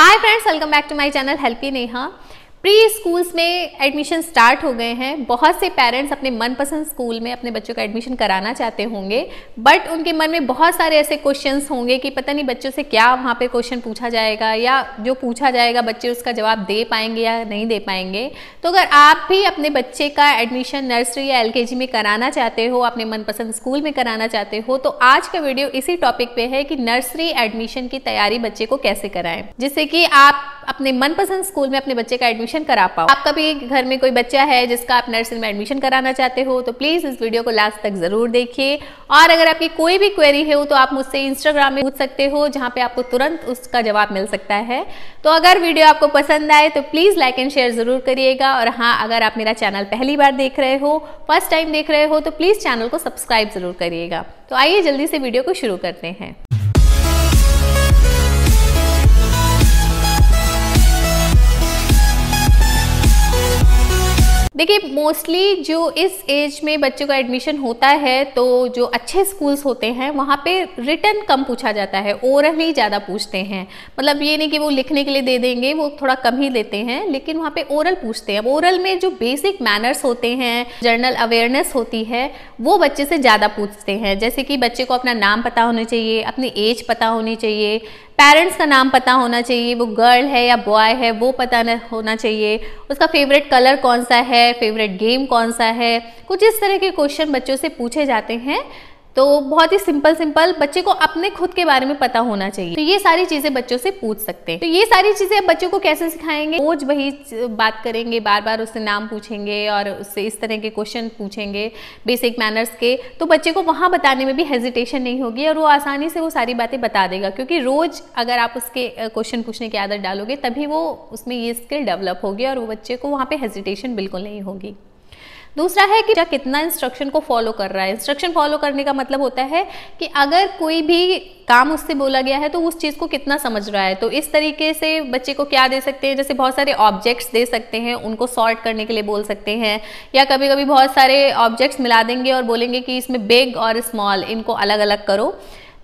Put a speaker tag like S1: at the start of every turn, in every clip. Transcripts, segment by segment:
S1: hi friends welcome back to my channel Helpy Neha preschools में admission start हो गए हैं बहुत से पेरेंट्स अपने मनपसंद स्कूल में अपने बच्चों का एडमिशन कराना चाहते होंगे बट उनके मन में बहुत सारे ऐसे क्वेश्चंस होंगे कि पता नहीं बच्चों से क्या वहाँ पे क्वेश्चन पूछा जाएगा या जो पूछा जाएगा बच्चे उसका जवाब दे पाएंगे या नहीं दे पाएंगे तो अगर आप भी अपने बच्चे का एडमिशन नर्सरी या एल में कराना चाहते हो अपने मनपसंद स्कूल में कराना चाहते हो तो आज का वीडियो इसी टॉपिक पर है कि नर्सरी एडमिशन की तैयारी बच्चे को कैसे कराएं जिससे कि आप अपने मनपसंद स्कूल में अपने बच्चे का एडमिशन एडमिशन करा पाओ आपका भी घर में कोई बच्चा है जिसका आप नर्सरी में एडमिशन कराना चाहते हो तो प्लीज़ इस वीडियो को लास्ट तक ज़रूर देखिए और अगर आपकी कोई भी क्वेरी हो तो आप मुझसे इंस्टाग्राम में पूछ सकते हो जहाँ पे आपको तुरंत उसका जवाब मिल सकता है तो अगर वीडियो आपको पसंद आए तो प्लीज़ लाइक एंड शेयर ज़रूर करिएगा और हाँ अगर आप मेरा चैनल पहली बार देख रहे हो फर्स्ट टाइम देख रहे हो तो प्लीज़ चैनल को सब्सक्राइब ज़रूर करिएगा तो आइए जल्दी से वीडियो को शुरू करते हैं देखिए मोस्टली जो इस एज में बच्चे का एडमिशन होता है तो जो अच्छे स्कूल्स होते हैं वहाँ पे रिटर्न कम पूछा जाता है ओरली ज़्यादा पूछते हैं मतलब ये नहीं कि वो लिखने के लिए दे देंगे वो थोड़ा कम ही देते हैं लेकिन वहाँ पे ओरल पूछते हैं ओरल में जो बेसिक मैनर्स होते हैं जर्नल अवेयरनेस होती है वो बच्चे से ज़्यादा पूछते हैं जैसे कि बच्चे को अपना नाम पता होना चाहिए अपनी एज पता होनी चाहिए पेरेंट्स का नाम पता होना चाहिए वो गर्ल है या बॉय है वो पता होना चाहिए उसका फेवरेट कलर कौन सा है फेवरेट गेम कौन सा है कुछ इस तरह के क्वेश्चन बच्चों से पूछे जाते हैं तो बहुत ही सिंपल सिंपल बच्चे को अपने खुद के बारे में पता होना चाहिए तो ये सारी चीजें बच्चों से पूछ सकते हैं तो ये सारी चीजें बच्चों को कैसे सिखाएंगे रोज वही बात करेंगे बार बार उससे नाम पूछेंगे और उससे इस तरह के क्वेश्चन पूछेंगे बेसिक मैनर्स के तो बच्चे को वहाँ बताने में भी हेजिटेशन नहीं होगी और वो आसानी से वो सारी बातें बता देगा क्योंकि रोज अगर आप उसके क्वेश्चन पूछने की आदत डालोगे तभी वो उसमें ये स्किल डेवलप होगी और वो बच्चे को वहाँ पर हेजिटेशन बिल्कुल नहीं होगी दूसरा है कि कितना इंस्ट्रक्शन को फॉलो कर रहा है इंस्ट्रक्शन फॉलो करने का मतलब होता है कि अगर कोई भी काम उससे बोला गया है तो उस चीज़ को कितना समझ रहा है तो इस तरीके से बच्चे को क्या दे सकते हैं जैसे बहुत सारे ऑब्जेक्ट्स दे सकते हैं उनको सॉर्ट करने के लिए बोल सकते हैं या कभी कभी बहुत सारे ऑब्जेक्ट्स मिला देंगे और बोलेंगे कि इसमें बिग और स्मॉल इनको अलग अलग करो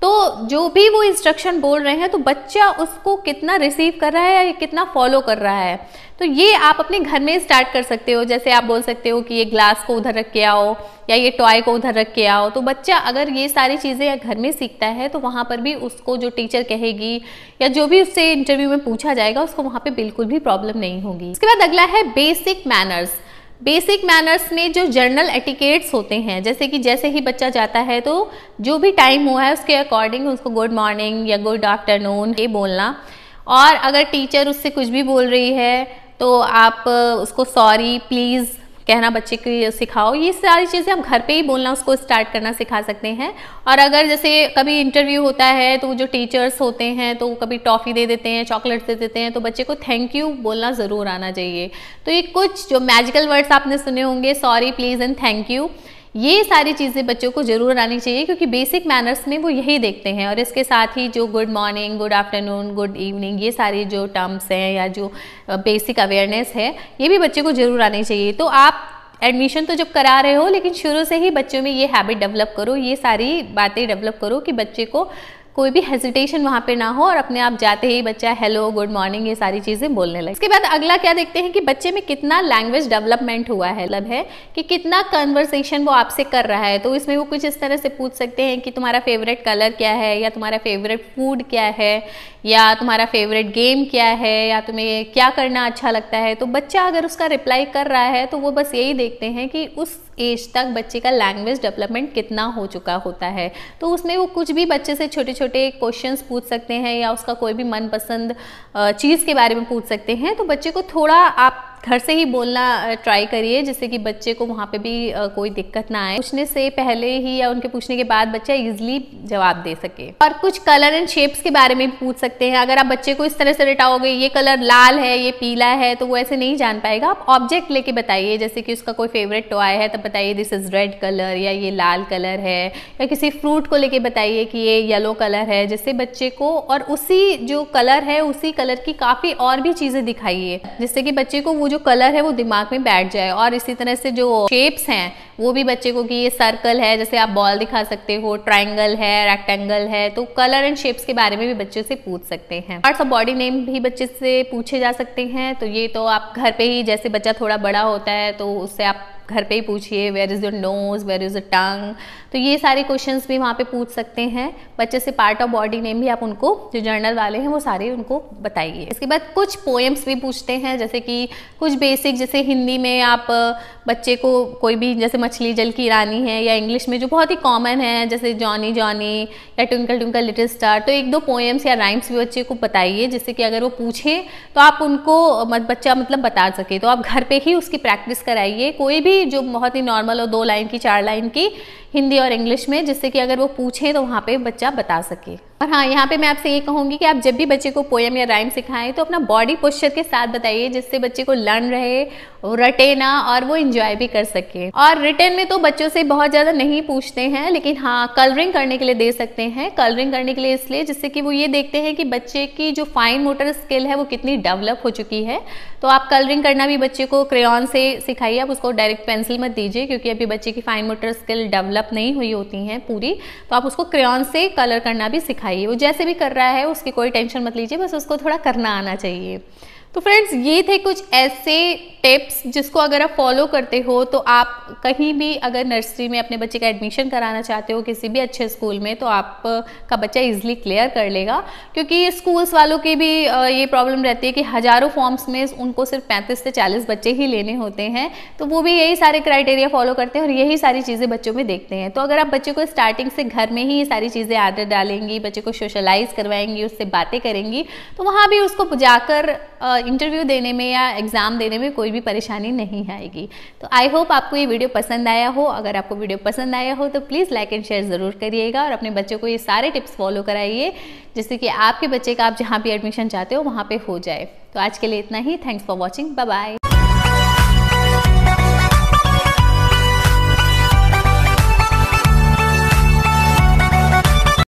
S1: तो जो भी वो इंस्ट्रक्शन बोल रहे हैं तो बच्चा उसको कितना रिसीव कर रहा है या कितना फॉलो कर रहा है तो ये आप अपने घर में स्टार्ट कर सकते हो जैसे आप बोल सकते हो कि ये ग्लास को उधर रख के आओ या ये टॉय को उधर रख के आओ तो बच्चा अगर ये सारी चीज़ें घर में सीखता है तो वहाँ पर भी उसको जो टीचर कहेगी या जो भी उससे इंटरव्यू में पूछा जाएगा उसको वहाँ पर बिल्कुल भी प्रॉब्लम नहीं होगी इसके बाद अगला है बेसिक मैनर्स बेसिक मैनर्स में जो जर्नल एटिकेट्स होते हैं जैसे कि जैसे ही बच्चा जाता है तो जो भी टाइम हुआ है उसके अकॉर्डिंग उसको गुड मॉर्निंग या गुड आफ्टरनून ये बोलना और अगर टीचर उससे कुछ भी बोल रही है तो आप उसको सॉरी प्लीज़ कहना बच्चे को सिखाओ ये सारी चीज़ें हम घर पे ही बोलना उसको स्टार्ट करना सिखा सकते हैं और अगर जैसे कभी इंटरव्यू होता है तो जो टीचर्स होते हैं तो कभी टॉफ़ी दे देते हैं चॉकलेट दे देते हैं तो बच्चे को थैंक यू बोलना ज़रूर आना चाहिए तो ये कुछ जो मैजिकल वर्ड्स आपने सुने होंगे sorry please and thank you ये सारी चीज़ें बच्चों को ज़रूर आनी चाहिए क्योंकि बेसिक मैनर्स में वो यही देखते हैं और इसके साथ ही जो good morning good afternoon good evening ये सारी जो टर्म्स हैं या जो बेसिक अवेयरनेस है ये भी बच्चे को ज़रूर आनी चाहिए तो आप एडमिशन तो जब करा रहे हो लेकिन शुरू से ही बच्चों में ये हैबिट डेवलप करो ये सारी बातें डेवलप करो कि बच्चे को कोई भी हेजिटेशन वहाँ पे ना हो और अपने आप जाते ही बच्चा हेलो गुड मॉर्निंग ये सारी चीज़ें बोलने लगे इसके बाद अगला क्या देखते हैं कि बच्चे में कितना लैंग्वेज डेवलपमेंट हुआ है मतलब है कि कितना कन्वर्सेशन वो आपसे कर रहा है तो इसमें वो कुछ इस तरह से पूछ सकते हैं कि तुम्हारा फेवरेट कलर क्या है या तुम्हारा फेवरेट फूड क्या है या तुम्हारा फेवरेट गेम क्या है या तुम्हें क्या करना अच्छा लगता है तो बच्चा अगर उसका रिप्लाई कर रहा है तो वो बस यही देखते हैं कि उस एज तक बच्चे का लैंग्वेज डेवलपमेंट कितना हो चुका होता है तो उसमें वो कुछ भी बच्चे से छोटे छोटे क्वेश्चंस पूछ सकते हैं या उसका कोई भी मनपसंद चीज़ के बारे में पूछ सकते हैं तो बच्चे को थोड़ा आप घर से ही बोलना ट्राई करिए जिससे कि बच्चे को वहाँ पे भी कोई दिक्कत ना आए पूछने से पहले ही या उनके पूछने के बाद बच्चा इजिली जवाब दे सके और कुछ कलर एंड शेप्स के बारे में पूछ सकते हैं अगर आप बच्चे को इस तरह से रिटाओगे ये कलर लाल है ये पीला है तो वो ऐसे नहीं जान पाएगा आप ऑब्जेक्ट लेके बताइए जैसे कि उसका कोई फेवरेट टॉय है तब बताइए दिस इज़ रेड कलर या ये लाल कलर है या किसी फ्रूट को लेके बताइए कि ये येलो कलर है जिससे बच्चे को और उसी जो कलर है उसी कलर की काफ़ी और भी चीज़ें दिखाइए जिससे कि बच्चे को वो जो कलर है वो दिमाग में बैठ जाए और इसी तरह से जो शेप्स हैं वो भी बच्चे को कि ये सर्कल है जैसे आप बॉल दिखा सकते हो ट्राइंगल है रेक्टेंगल है तो कलर एंड शेप्स के बारे में भी बच्चे से पूछ सकते हैं पार्ट्स ऑफ बॉडी नेम भी बच्चे से पूछे जा सकते हैं तो ये तो आप घर पे ही जैसे बच्चा थोड़ा बड़ा होता है तो उससे आप घर पे ही पूछिए where is your nose where is a tongue तो ये सारे क्वेश्चंस भी वहाँ पे पूछ सकते हैं बच्चे से पार्ट ऑफ बॉडी नेम भी आप उनको जो जर्नल वाले हैं वो सारे उनको बताइए इसके बाद कुछ पोएम्स भी पूछते हैं जैसे कि कुछ बेसिक जैसे हिंदी में आप बच्चे को कोई भी जैसे मछली जल की रानी है या इंग्लिश में जो बहुत ही कॉमन है जैसे जॉनी जॉनी या ट्विंकल ट्विंकल लिटिल स्टार तो एक दो पोएम्स या राइम्स भी बच्चे को बताइए जिससे कि अगर वो पूछें तो आप उनको बच्चा मतलब बता सके तो आप घर पर ही उसकी प्रैक्टिस कराइए कोई भी भी जो बहुत ही नॉर्मल हो दो लाइन की चार लाइन की हिंदी और इंग्लिश में जिससे कि अगर वो पूछें तो वहाँ पे बच्चा बता सके और हाँ यहाँ पे मैं आपसे ये कहूँगी कि आप जब भी बच्चे को पोएम या राइम सिखाएं तो अपना बॉडी पोस्चर के साथ बताइए जिससे बच्चे को लर्न रहे रटे ना और वो इंजॉय भी कर सके और रिटर्न में तो बच्चों से बहुत ज़्यादा नहीं पूछते हैं लेकिन हाँ कलरिंग करने के लिए दे सकते हैं कलरिंग करने के लिए इसलिए जिससे कि वो ये देखते हैं कि बच्चे की जो फाइन मोटर स्किल है वो कितनी डेवलप हो चुकी है तो आप कलरिंग करना भी बच्चे को क्रेन से सिखाइए आप उसको डायरेक्ट पेंसिल मत दीजिए क्योंकि अभी बच्चे की फाइन मोटर स्किल डेवलप नहीं हुई होती हैं पूरी तो आप उसको क्रेन से कलर करना भी सिखाइए भाई वो जैसे भी कर रहा है उसकी कोई टेंशन मत लीजिए बस उसको थोड़ा करना आना चाहिए तो फ्रेंड्स ये थे कुछ ऐसे टिप्स जिसको अगर आप फॉलो करते हो तो आप कहीं भी अगर नर्सरी में अपने बच्चे का एडमिशन कराना चाहते हो किसी भी अच्छे स्कूल में तो आप का बच्चा इजीली क्लियर कर लेगा क्योंकि ये स्कूल्स वालों की भी ये प्रॉब्लम रहती है कि हज़ारों फॉर्म्स में उनको सिर्फ पैंतीस से चालीस बच्चे ही लेने होते हैं तो वो भी यही सारे क्राइटेरिया फॉलो करते हैं और यही सारी चीज़ें बच्चों में देखते हैं तो अगर आप बच्चे को स्टार्टिंग से घर में ही ये सारी चीज़ें आदत डालेंगी बच्चे को सोशलाइज़ करवाएंगी उससे बातें करेंगी तो वहाँ भी उसको जाकर इंटरव्यू देने में या एग्ज़ाम देने में कोई भी परेशानी नहीं आएगी तो आई होप आपको ये वीडियो पसंद आया हो अगर आपको वीडियो पसंद आया हो तो प्लीज़ लाइक एंड शेयर ज़रूर करिएगा और अपने बच्चों को ये सारे टिप्स फॉलो कराइए जिससे कि आपके बच्चे का आप जहाँ भी एडमिशन चाहते हो वहाँ पर हो जाए तो आज के लिए इतना ही थैंक्स फॉर वॉचिंग बाय